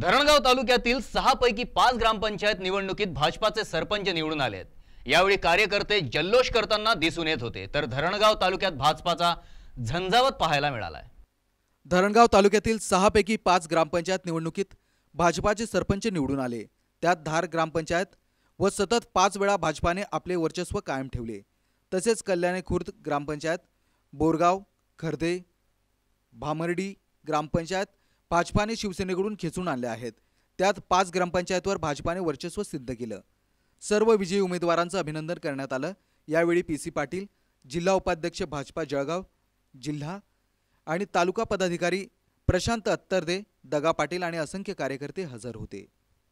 धरणगाव तालुक्यातील सहा पैकी पाच ग्रामपंचायत निवडणुकीत भाजपाचे सरपंच निवडून आले यावेळी कार्यकर्ते जल्लोष करताना दिसून येत होते तर धरणगाव तालुक्यात भाजपाचा झंझावत पाहायला मिळाला धरणगाव तालुक्यातील सहा पैकी पाच ग्रामपंचायत निवडणुकीत भाजपाचे सरपंच निवडून आले त्यात धार ग्रामपंचायत व सतत पाच वेळा भाजपाने आपले वर्चस्व कायम ठेवले तसेच कल्याणे खुर्द ग्रामपंचायत बोरगाव खर्दे भामरडी ग्रामपंचायत भाजपाने शिवसेनेकडून खेचून आणल्या आहेत त्यात पाच ग्रामपंचायतवर भाजपाने वर्चस्व सिद्ध केलं सर्व विजयी उमेदवारांचं अभिनंदन करण्यात आलं यावेळी पी सी पाटील जिल्हा उपाध्यक्ष भाजपा जळगाव जिल्हा आणि तालुका पदाधिकारी प्रशांत अत्तरदे दगा पाटील आणि असंख्य कार्यकर्ते हजर होते